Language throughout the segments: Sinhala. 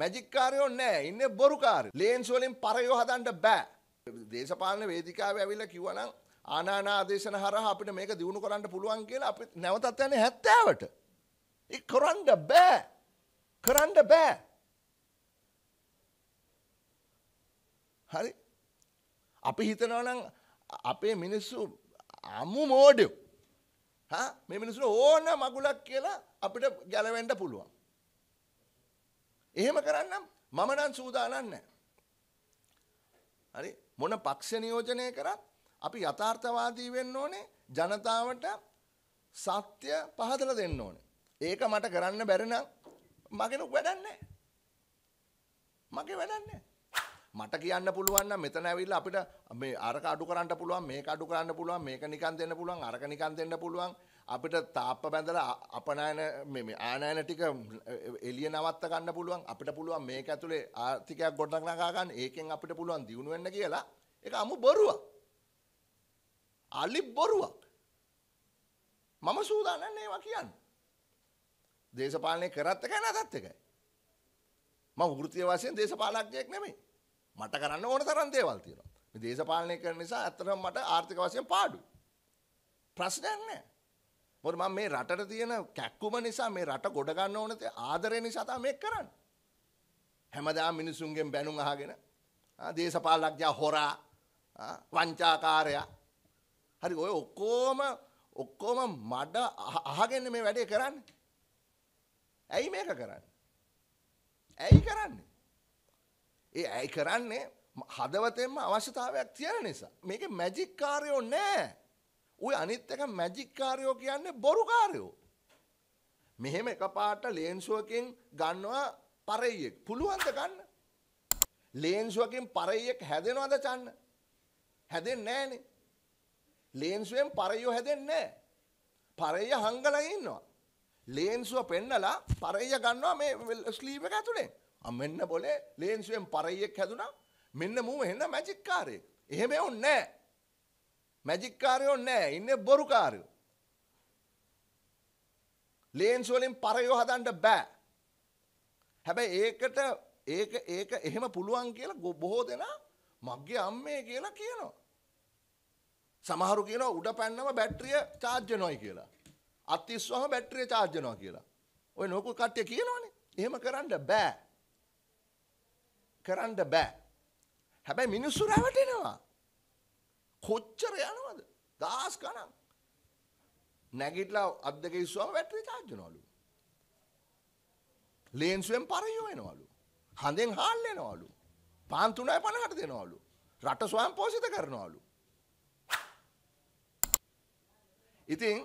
මැජික්කාරයෝ නෑ ඉන්න බොරුකාර ලේන්ස් වලින් පරයෝ හදන්න බෑ දේශපාලන වේදිකාව ඇවිල්ලා කිව්වනම් ආනානාදේශන හරහා අපිට මේක දිනු කරන්න පුළුවන් කියලා අපි නැවතත් යන්නේ 70ට ඒ කරන්න බෑ කරන්න බෑ හරි අපි හිතනවා නම් අපේ මිනිස්සු අමු මෝඩයෝ මේ මිනිස්සු ඕන මගුලක් කියලා අපිට ගැලවෙන්න පුළුවන් එහෙම කරන්නම් මම නම් සූදානම් නැහැ. හරි මොන පක්ෂ නියෝජනය කරත් අපි යථාර්ථවාදී වෙන්න ඕනේ ජනතාවට සත්‍ය පහදලා දෙන්න ඕනේ. ඒක මට කරන්න බැරි නම් මගෙනුත් වැඩක් නැහැ. මගේ වැඩක් නැහැ. මට කියන්න පුළුවන් නම් මෙතන ඇවිල්ලා අපිට මේ අරක අඩු කරන්න පුළුවන් මේක අඩු කරන්න පුළුවන් මේක නිකන් දෙන්න පුළුවන් අරක නිකන් දෙන්න පුළුවන් අපිට තාප්ප බැඳලා අපනයන මේ මේ ආනයන ටික එළිය නවත්ත ගන්න පුළුවන් අපිට පුළුවන් මේක ඇතුලේ ආර්ථිකයක් ගොඩනගා ගන්න ඒකෙන් අපිට පුළුවන් දියුණු වෙන්න කියලා ඒක අමු බොරුවක් අලි බොරුවක් මම සූදානම් ඒවා කියන්න දේශපාලනය කරත් එකයි නැතත් එකයි මම වෘත්තීය වශයෙන් දේශපාලනඥයෙක් නෙමෙයි මට කරන්න ඕන තරම් දේවල් තියෙනවා. මේ දේශපාලනය කරන නිසා ඇත්තටම මට ආර්ථික වශයෙන් පාඩුයි. ප්‍රශ්නයක් නැහැ. මොකද මම මේ රටට තියෙන කැක්කුම නිසා මේ රට ගොඩ ගන්න ඕන තේ ආදරය නිසා තමයි මේක කරන්නේ. හැමදාම මිනිසුන්ගෙන් බැනුම් අහගෙන දේශපාලනඥයා හොරා වංචාකාරයා හරි ඔය ඔක්කොම ඔක්කොම මඩ අහගෙන මේ වැඩේ කරන්නේ. ඇයි මේක කරන්නේ? ඇයි කරන්නේ? ඒ ඇයි කරන්නේ හදවතෙන්ම අවශ්‍යතාවයක් තියෙන නිසා. මේක මැජික් කාර්යෝ නෑ. ওই අනිත් එක මැජික් කාර්යෝ කියන්නේ බොරු කාර්යෝ. මෙහෙම එකපාරට ලේන්සුවකින් ගන්නවා පරෙයියෙක්. පුළුවන්ද ගන්න? ලේන්සුවකින් පරෙයියෙක් හැදෙනවද චන්න? හැදෙන්නේ නෑනේ. ලේන්සුවෙන් පරෙයියෝ හැදෙන්නේ නෑ. පරෙයිය හංගලා ඉන්නවා. ලේන්සුව පෙන්නලා පරය ගන්නවා මේ ස්ලීව එක ඇතුළේ අමෙන්න බොලේ ලේන්සුවෙන් පරයෙක් හැදුනා මෙන්න මූ එන්න මැජික්කාරය එහෙම ඔන්න නෑ මැජික්කාරයෝ නෑ ඉන්න බොරුකාරයෝ ලේන්සුවලින් පරයෝ හදන්ට බෑ හැබැයි ඒකට ඒක ඒක එහෙම පුළුවන් කියලා බොහෝ දෙනා මගේ අම්මේ කියලා කියනවා. සමහරු කියනවා උඩ පැන්නම බැටරිය චාර්ජ් වෙනවයි කියලා. අත්තිස්සවහම බැටරිය චාර්ජ් වෙනවා කියලා. ඔය නොකු කට්ටිය කියනවනේ. එහෙම කරන්න බෑ. කරන්න බෑ. හැබැයි මිනිස්සු රැවටෙනවා. කොච්චර යනවද? දාස් ගණන්. නැගිටලා අත් දෙක ඉස්සුවම බැටරිය චාර්ජ් වෙනවලු. ලේන්සුවෙන් පරයෝ වෙනවලු. හඳෙන් හාල් වෙනවලු. පාන් 3.50ට දෙනවලු. රට ස්වයං පෝෂිත කරනවලු. ඉතින්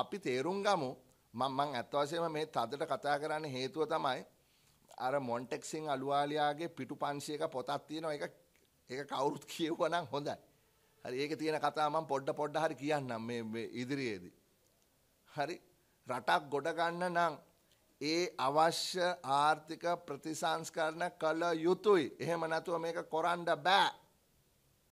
අපි තේරුම් ගමු මං ඇත්තවසයම මේ තදට කතා කරන්න හේතුව තමයි අර මොන්ටෙක්සිං අලුවාලයාගේ පිටු පංශයක පොතත් තියෙන එක ඒ කවුරුත් කියවනම් හොඳයි හරි ඒක තියෙන කතාමම් පොඩ්ඩ පොඩ්ඩ හරි කියන්නම් මේ ඉදිරියේදී. හරි රටක් ගොඩගන්න නම් ඒ අවශ්‍ය ආර්ථික ප්‍රතිසංස්කරණ කළ යුතුයි එහෙම නැතුව මේක කොරන්ඩ බෑ